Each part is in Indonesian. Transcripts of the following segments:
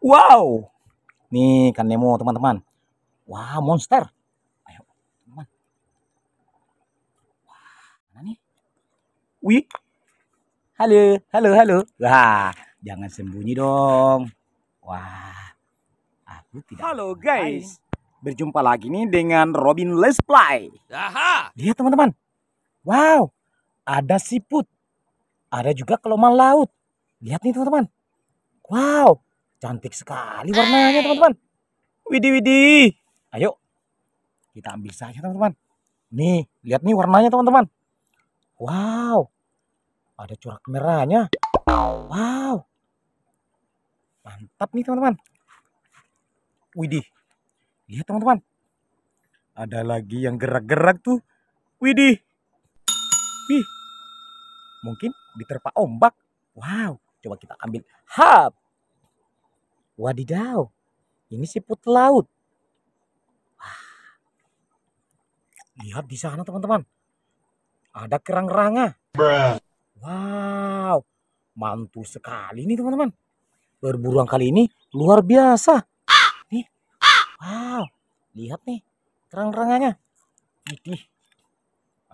Wow. Nih ikan Nemo teman-teman. Wah wow, monster. Ayo teman. Wah mana nih? Wih. Halo, halo, halo. Wah jangan sembunyi dong. Wah aku tidak. Halo guys. main. Berjumpa lagi nih dengan Robin Let's Play. Aha. Lihat teman-teman. Wow. Ada siput. Ada juga kelomang laut. Lihat nih teman-teman. Wow Cantik sekali warnanya teman-teman. Widih widih. Ayo kita ambil saja teman-teman. Nih, lihat nih warnanya teman-teman. Wow. Ada corak merahnya. Wow. Mantap nih teman-teman. Widih. Lihat teman-teman. Ada lagi yang gerak-gerak tuh. Widih. Wih. Mungkin diterpa ombak. Wow. Coba kita ambil. Hap. Wadidaw, ini siput laut. Wah. Lihat di sana teman-teman. Ada kerang kerangnya Wow, mantul sekali nih teman-teman. Berburuan kali ini luar biasa. Nih, wow, lihat nih kerang-keranganya. Widih,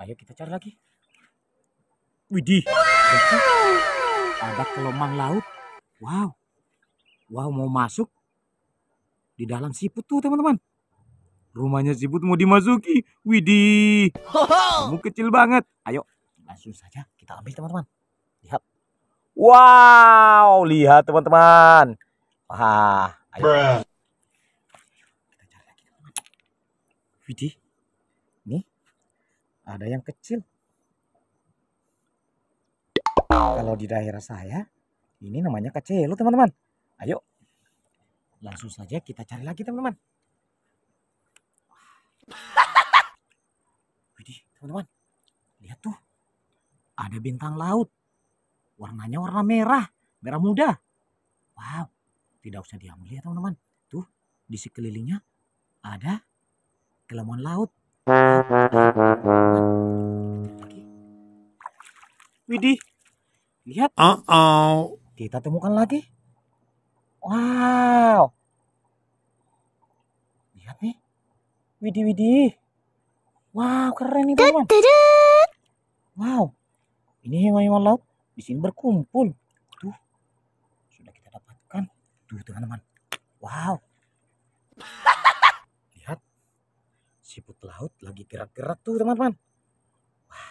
ayo kita cari lagi. Widih, wow. ada kelomang laut. Wow, Wow mau masuk di dalam siput tuh teman-teman. Rumahnya siput mau dimasuki. Widih. Kamu kecil banget. Ayo langsung saja kita ambil teman-teman. Lihat. Wow, lihat teman-teman. Wah, ayo. Widih. Nih. Ada yang kecil. Kalau di daerah saya ini namanya kecil teman-teman. Ayo, langsung saja kita cari lagi teman-teman. Widih, teman-teman. Lihat tuh. Ada bintang laut. Warnanya warna merah. Merah muda. Wow. Tidak usah diambil ya teman-teman. Tuh, di sekelilingnya ada kelamuan laut. Widih, lihat. Uh -oh. Kita temukan lagi Wow. Lihat nih. Widih widih. Wow, keren nih teman. Wow. Ini hewan-hewan laut di sini berkumpul. Tuh. Sudah kita dapatkan. Tuh teman-teman. Wow. Lihat. Siput laut lagi gerak-gerak tuh teman-teman. Wah.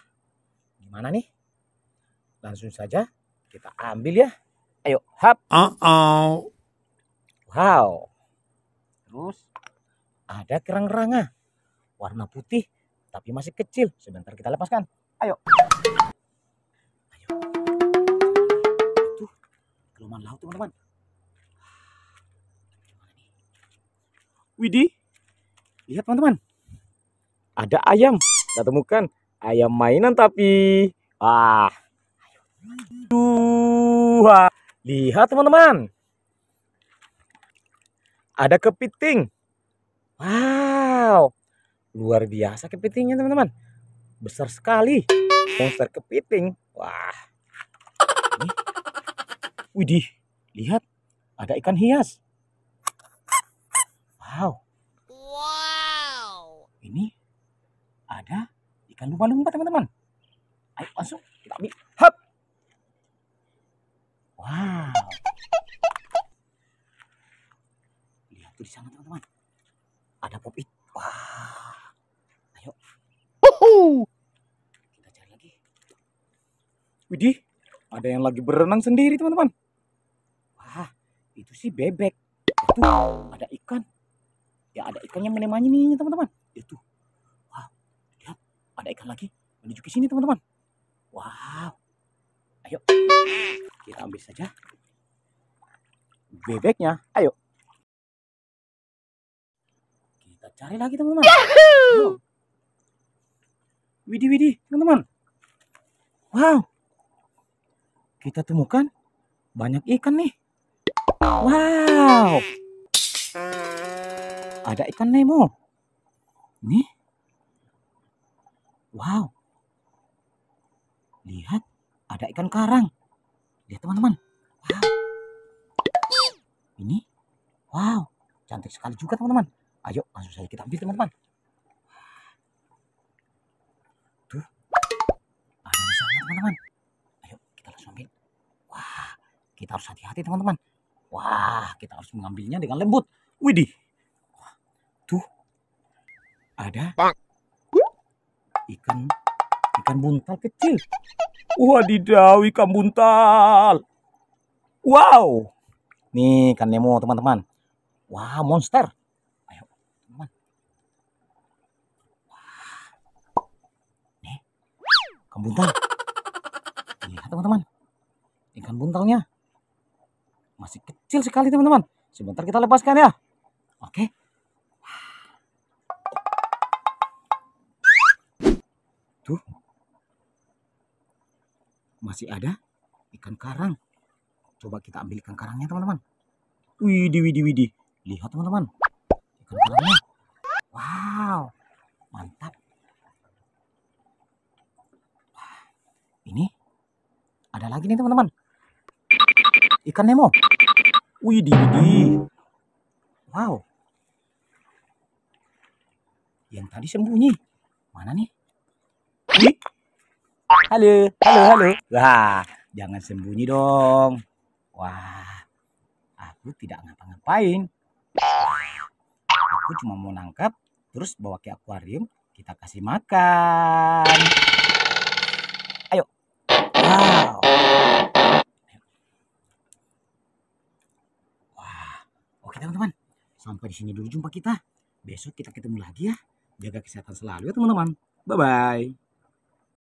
Gimana nih? Langsung saja kita ambil ya. Ayo, hap. Uh -oh. Wow. Terus ada kerang ranga Warna putih tapi masih kecil. Sebentar kita lepaskan. Ayo. Ayo. Itu gelombang laut, teman-teman. Widi, Lihat, teman-teman. Ada ayam. Kita temukan ayam mainan tapi wah, Dua. Lihat, teman-teman ada kepiting. Wow, luar biasa kepitingnya teman-teman. Besar sekali. Monster kepiting. Wah. Ini. Widih, lihat. Ada ikan hias. Wow. Wow. Ini ada ikan lumba-lumba teman-teman. Ayo masuk, kita ambil. Wuhu. Kita cari lagi. Widih, ada yang lagi berenang sendiri teman-teman. Wah, itu sih bebek. Itu ada ikan. Ya ada ikannya menemani nih teman-teman. Itu. Ya Wah, lihat ada ikan lagi menuju ke sini teman-teman. Wow. Ayo kita ambil saja bebeknya. Ayo. Kita cari lagi teman-teman. Widih widih teman-teman. Wow. Kita temukan banyak ikan nih. Wow. Ada ikan Nemo. Nih. Wow. Lihat ada ikan karang. Lihat teman-teman. Wow. Ini. Wow. Cantik sekali juga teman-teman. Ayo langsung saja kita ambil teman-teman. teman-teman. Ayo kita langsung ambil. Wah, kita harus hati-hati teman-teman. Wah, kita harus mengambilnya dengan lembut. Widih. Tuh. Ada ikan ikan buntal kecil. Wadidaw, ikan buntal. Wow. Nih ikan Nemo, teman-teman. Wah, monster. Ayo, teman. Wah. Nih, ikan buntal teman-teman. Ikan buntalnya masih kecil sekali teman-teman. Sebentar kita lepaskan ya. Oke. Tuh. Masih ada ikan karang. Coba kita ambil ikan karangnya teman-teman. Widi Widi Widi, Lihat teman-teman. Ikan karangnya. Wow. Mantap. Ini ada lagi nih teman-teman. Ikan Nemo. Wih, di, Wow. Yang tadi sembunyi. Mana nih? Wih. Halo, halo, halo. Wah, jangan sembunyi dong. Wah, aku tidak ngapa-ngapain. Aku cuma mau nangkap, terus bawa ke akuarium, kita kasih makan. Ayo. Wow. Ah. Sampai di sini dulu jumpa kita. Besok kita ketemu lagi ya. Jaga kesehatan selalu ya teman-teman. Bye-bye.